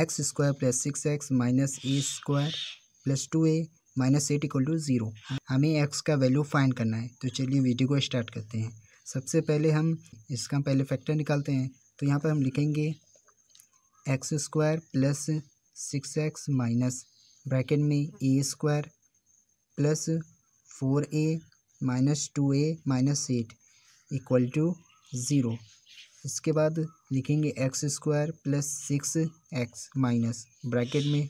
x square plus six X minus A square plus two A minus eight equal to zero हमें X का value find करना है तो चलिए video को स्टार्ट करते हैं सबसे पहले हम इसका पहले फैक्टर निकालते हैं तो यहाँ पर हम लिखेंगे X square plus six X minus bracket में A square plus four A minus two A minus eight equal to zero इसके बाद लिखेंगे X square plus six X minus bracket में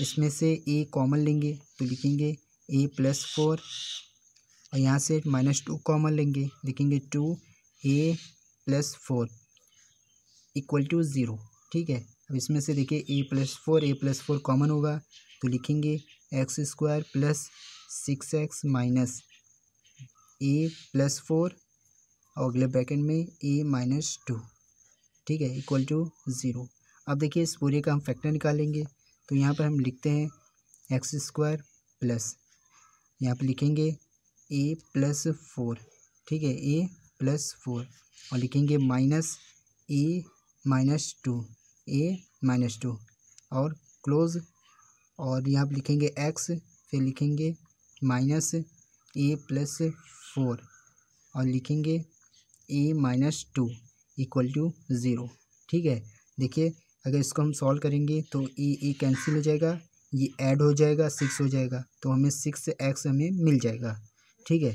इसमें से ए कॉमन लेंगे तो लिखेंगे ए प्लस फोर और यहाँ से माइनस टू कॉमन लेंगे लिखेंगे two A plus four equal to zero ठीक है अब इसमें से देखिए A plus four A plus four common होगा तो लिखेंगे X square plus six X minus A plus four और अगले ब्रैकेट में ए माइनस टू ठीक है इक्वल टू ज़ीरो अब देखिए इस पूरे का हम फैक्टर निकालेंगे तो यहाँ पर हम लिखते हैं एक्स स्क्वायर प्लस यहाँ पर लिखेंगे ए प्लस फोर ठीक है ए प्लस फोर और लिखेंगे माइनस ए माइनस टू ए माइनस टू और क्लोज और यहाँ पर लिखेंगे एक्स फिर लिखेंगे माइनस ए प्लस फोर और लिखेंगे ए minus two equal to zero ठीक है देखिए अगर इसको हम सॉल्व करेंगे तो ए ए कैंसिल हो जाएगा ये ऐड हो जाएगा सिक्स हो जाएगा तो हमें सिक्स एक्स हमें मिल जाएगा ठीक है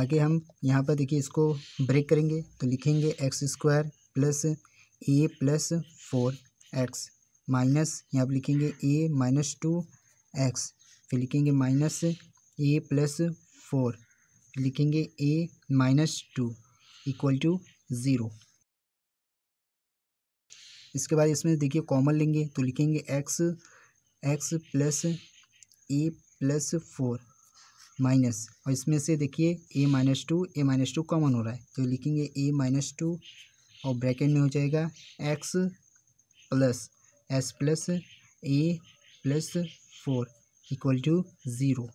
आगे हम यहाँ पर देखिए इसको ब्रेक करेंगे तो लिखेंगे एक्स स्क्वायर प्लस ए प्लस फोर एक्स माइनस यहाँ पर लिखेंगे ए माइनस टू एक्स फिर लिखेंगे माइनस ए प्लस फोर लिखेंगे ए minus two equal to zero इसके बाद इसमें देखिए कॉमन लेंगे तो लिखेंगे एक्स एक्स प्लस ए प्लस फोर माइनस और इसमें से देखिए a minus two A minus two common हो रहा है तो लिखेंगे ए माइनस टू और ब्रैकेट में हो जाएगा x plus s plus A plus four equal to zero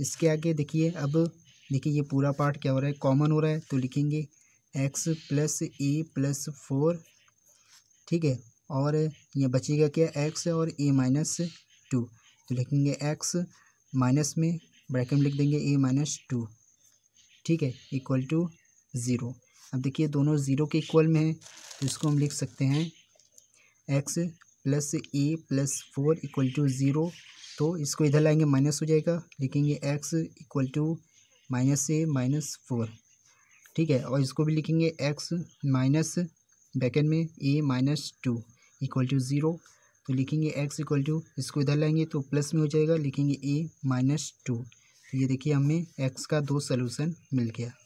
इसके आगे देखिए अब देखिए ये पूरा पार्ट क्या हो रहा है कॉमन हो रहा है तो लिखेंगे एक्स प्लस ए प्लस फोर ठीक है और ये बचेगा क्या एक्स और ए माइनस टू तो लिखेंगे एक्स माइनस में ब्रैकेट में लिख देंगे ए माइनस टू ठीक है इक्वल टू ज़ीरो अब देखिए दोनों ज़ीरो के इक्वल में है तो इसको हम लिख सकते हैं x plus A plus four equal to zero तो इसको इधर लाएंगे माइनस हो जाएगा लिखेंगे x equal to minus A minus four ठीक है और इसको भी लिखेंगे एक्स माइनस बैकेंड में a minus two equal to zero तो लिखेंगे एक्स इक्वल टू इसको इधर लाएंगे तो प्लस में हो जाएगा लिखेंगे ए माइनस टू तो ये देखिए हमें एक्स का दो सोल्यूशन मिल गया